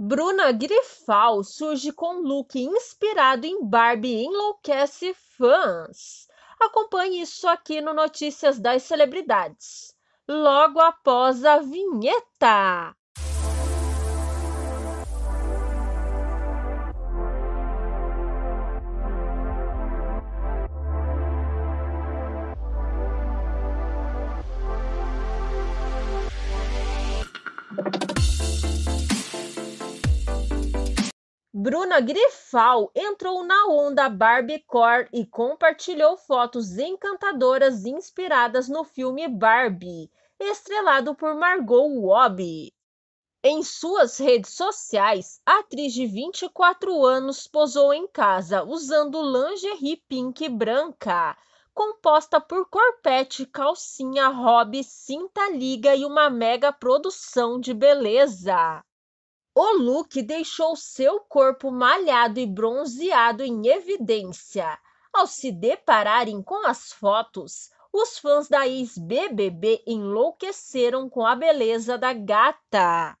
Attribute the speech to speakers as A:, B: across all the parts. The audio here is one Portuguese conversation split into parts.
A: Bruna Grifal surge com look inspirado em Barbie e enlouquece fãs. Acompanhe isso aqui no Notícias das Celebridades, logo após a vinheta. Bruna Grifal entrou na onda Barbiecore e compartilhou fotos encantadoras inspiradas no filme Barbie, estrelado por Margot Robbie. Em suas redes sociais, a atriz de 24 anos posou em casa usando lingerie pink e branca, composta por corpete, calcinha, hobby, cinta liga e uma mega produção de beleza. O look deixou seu corpo malhado e bronzeado em evidência. Ao se depararem com as fotos, os fãs da ex-BBB enlouqueceram com a beleza da gata.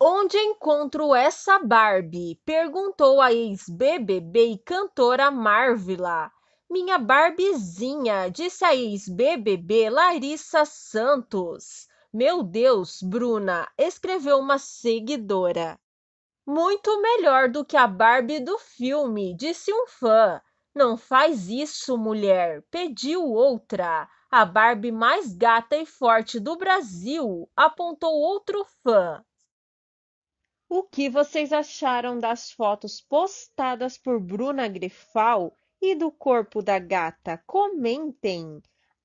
A: Onde encontro essa Barbie? perguntou a ex-BBB e cantora Marvila. Minha Barbizinha, disse a ex-BBB Larissa Santos. Meu Deus, Bruna, escreveu uma seguidora. Muito melhor do que a Barbie do filme, disse um fã. Não faz isso, mulher, pediu outra. A Barbie mais gata
B: e forte do Brasil, apontou outro fã. O que vocês acharam das fotos postadas por Bruna Grifal e do corpo da gata? Comentem!